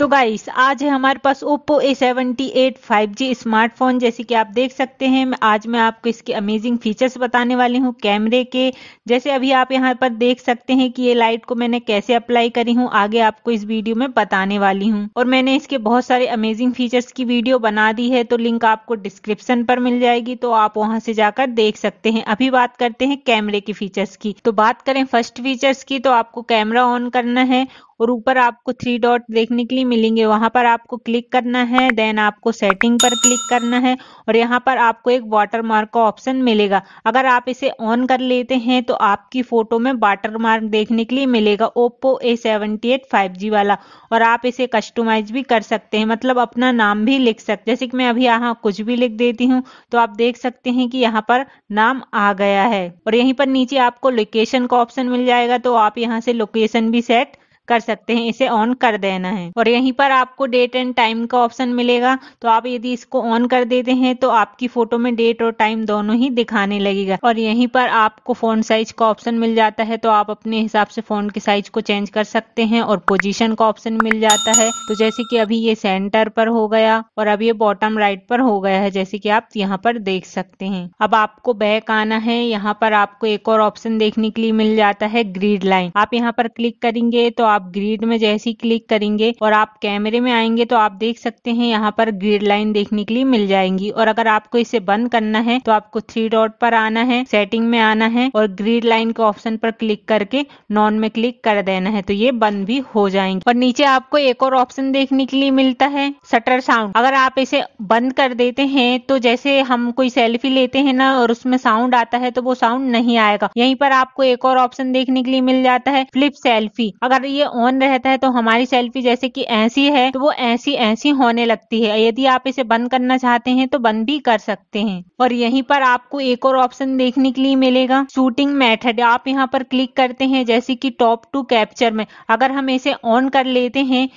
तो गाइस आज है हमारे पास Oppo A seventy eight five G smartphone जैसे कि आप देख सकते हैं आज मैं आपको इसके अमेजिंग फीचर्स बताने वाली हूँ कैमरे के जैसे अभी आप यहाँ पर देख सकते हैं कि ये लाइट को मैंने कैसे अप्लाई करी हूँ आगे आपको इस वीडियो में बताने वाली हूँ और मैंने इसके बहुत सारे अमेजिंग फीचर्स की वीडियो बना दी है तो लिंक आपको डिस्क्रिप्शन पर मिल जाएगी तो आप वहाँ से जाकर देख सकते हैं अभी बात करते हैं कैमरे के फीचर्स की तो बात करें फर्स्ट फीचर्स की तो आपको कैमरा ऑन करना है और ऊपर आपको थ्री डॉट देखने के लिए मिलेंगे वहाँ पर आपको क्लिक करना है देन आपको सेटिंग पर क्लिक करना है और यहाँ पर आपको एक वाटर मार्क का ऑप्शन मिलेगा अगर आप इसे ऑन कर लेते हैं तो आपकी फ़ोटो में वाटर मार्क देखने के लिए मिलेगा Oppo A seventy eight five G वाला और आप इसे कस्टमाइज भी कर सकते हैं मतलब अपना नाम भी लिख सकते जैसे कि मैं अभी यहाँ कुछ भी लिख देती हूँ तो आप देख सकते हैं कि यहाँ पर नाम आ गया है और यहीं पर नीचे आपको लोकेशन का ऑप्शन मिल जाएगा तो आप यहाँ से लोकेशन भी सेट कर सकते हैं इसे ऑन कर देना है और यहीं पर आपको डेट एंड टाइम का ऑप्शन मिलेगा तो आप यदि इसको ऑन कर देते हैं तो आपकी फोटो में डेट और टाइम दोनों ही दिखाने लगेगा और यहीं पर आपको फोन साइज का ऑप्शन मिल जाता है तो आप अपने हिसाब से फोन के साइज को चेंज कर सकते हैं और पोजिशन का ऑप्शन मिल जाता है तो जैसे की अभी ये सेंटर पर हो गया और अब ये बॉटम राइट पर हो गया है जैसे की आप यहाँ पर देख सकते हैं अब आपको बैक आना है यहाँ पर आपको एक और ऑप्शन देखने के लिए मिल जाता है ग्रीड लाइन आप यहाँ पर क्लिक करेंगे तो आप आप ग्रिड में जैसे ही क्लिक करेंगे और आप कैमरे में आएंगे तो आप देख सकते हैं यहाँ पर ग्रिड लाइन देखने के लिए मिल जाएंगी और अगर आपको इसे बंद करना है तो आपको थ्री डॉट पर आना है सेटिंग में आना है और ग्रीड लाइन के ऑप्शन पर क्लिक करके नॉन में क्लिक कर देना है तो ये बंद भी हो जाएंगे और नीचे आपको एक और ऑप्शन देखने के लिए मिलता है शटर साउंड अगर आप इसे बंद कर देते हैं तो जैसे हम कोई सेल्फी लेते हैं ना और उसमें साउंड आता है तो वो साउंड नहीं आएगा यहीं पर आपको एक और ऑप्शन देखने के लिए मिल जाता है फ्लिप सेल्फी अगर ये ये ऑन रहता है तो हमारी सेल्फी जैसे कि ऐसी है तो वो ऐसी ऐसी होने लगती है यदि आप इसे बंद करना चाहते हैं तो बंद भी कर सकते हैं और यहीं पर आपको एक और ऑप्शन देखने के लिए मिलेगा शूटिंग मेथड आप यहाँ पर क्लिक करते हैं जैसे कि टॉप टू कैप्चर में अगर हम इसे ऑन कर लेते हैं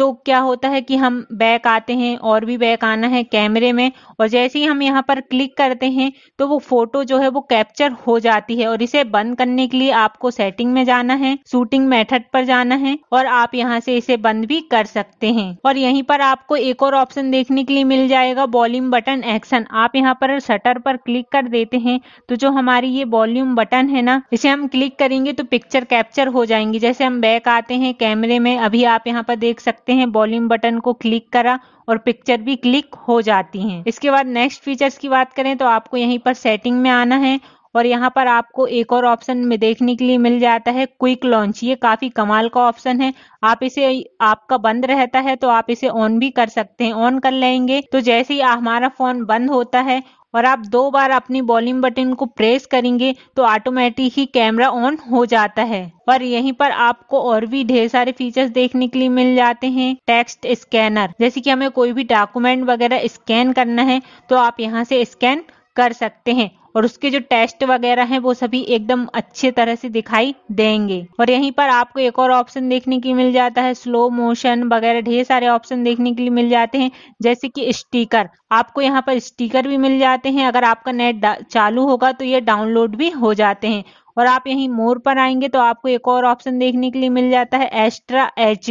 तो क्या होता है कि हम बैक आते हैं और भी बैक आना है कैमरे में और जैसे ही हम यहाँ पर क्लिक करते हैं तो वो फोटो जो है वो कैप्चर हो जाती है और इसे बंद करने के लिए आपको सेटिंग में जाना है शूटिंग मेथड पर जाना है और आप यहाँ से इसे बंद भी कर सकते हैं और यहीं पर आपको एक और ऑप्शन देखने के लिए मिल जाएगा वॉल्यूम बटन एक्शन आप यहाँ पर शटर पर क्लिक कर देते हैं तो जो हमारी ये वॉल्यूम बटन है ना इसे हम क्लिक करेंगे तो पिक्चर कैप्चर हो जाएंगी जैसे हम बैक आते हैं कैमरे में अभी आप यहाँ पर देख सकते सकते हैं वॉल्यूम बटन को क्लिक करा और पिक्चर भी क्लिक हो जाती है इसके बाद नेक्स्ट फीचर्स की बात करें तो आपको यहीं पर सेटिंग में आना है और यहाँ पर आपको एक और ऑप्शन में देखने के लिए मिल जाता है क्विक लॉन्च ये काफी कमाल का ऑप्शन है आप इसे आपका बंद रहता है तो आप इसे ऑन भी कर सकते हैं ऑन कर लेंगे तो जैसे ही हमारा फोन बंद होता है और आप दो बार अपनी वॉल्यूम बटन को प्रेस करेंगे तो ऑटोमेटिक ही कैमरा ऑन हो जाता है और यहीं पर आपको और भी ढेर सारे फीचर्स देखने के लिए मिल जाते हैं टेक्स्ट स्कैनर जैसे कि हमें कोई भी डॉक्यूमेंट वगैरह स्कैन करना है तो आप यहाँ से स्कैन कर सकते हैं और उसके जो टेस्ट वगैरह हैं वो सभी एकदम अच्छे तरह से दिखाई देंगे और यहीं पर आपको एक और ऑप्शन देखने की मिल जाता है स्लो मोशन वगैरह ढेर सारे ऑप्शन देखने के लिए मिल जाते हैं जैसे कि स्टीकर आपको यहाँ पर स्टीकर भी मिल जाते हैं अगर आपका नेट चालू होगा तो ये डाउनलोड भी हो जाते हैं और आप यहीं मोर पर आएंगे तो आपको एक और ऑप्शन देखने के लिए मिल जाता है एस्ट्रा एच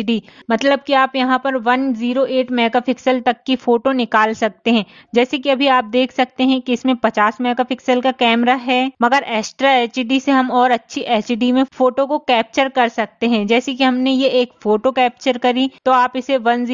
मतलब कि आप यहाँ पर 108 मेगापिक्सल तक की फोटो निकाल सकते हैं जैसे कि अभी आप देख सकते हैं कि इसमें 50 मेगापिक्सल का कैमरा है मगर एस्ट्रा एच से हम और अच्छी एच में फोटो को कैप्चर कर सकते हैं जैसे कि हमने ये एक फोटो कैप्चर करी तो आप इसे वन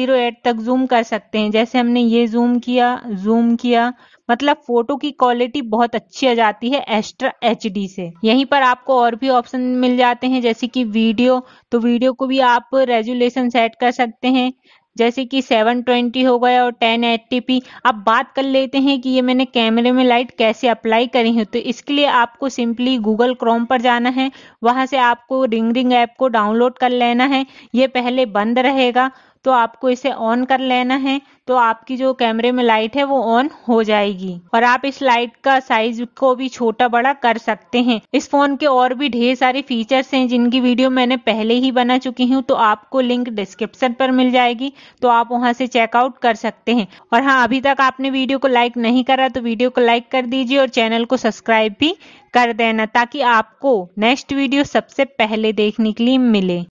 तक जूम कर सकते हैं जैसे हमने ये जूम किया जूम किया मतलब फोटो की क्वालिटी बहुत अच्छी आ जाती है एस्ट्रा एच से यहीं पर आपको और भी ऑप्शन मिल जाते हैं जैसे कि वीडियो तो वीडियो को भी आप रेजुलेशन सेट कर सकते हैं जैसे कि 720 हो गया और 1080p अब बात कर लेते हैं कि ये मैंने कैमरे में लाइट कैसे अप्लाई करी है तो इसके लिए आपको सिंपली गूगल क्रोम पर जाना है वहां से आपको रिंग रिंग ऐप को डाउनलोड कर लेना है ये पहले बंद रहेगा तो आपको इसे ऑन कर लेना है तो आपकी जो कैमरे में लाइट है वो ऑन हो जाएगी और आप इस लाइट का साइज को भी छोटा बड़ा कर सकते हैं इस फोन के और भी ढेर सारे फीचर्स हैं जिनकी वीडियो मैंने पहले ही बना चुकी हूँ तो आपको लिंक डिस्क्रिप्शन पर मिल जाएगी तो आप वहाँ से चेकआउट कर सकते हैं और हाँ अभी तक आपने वीडियो को लाइक नहीं करा तो वीडियो को लाइक कर दीजिए और चैनल को सब्सक्राइब भी कर देना ताकि आपको नेक्स्ट वीडियो सबसे पहले देखने के लिए मिले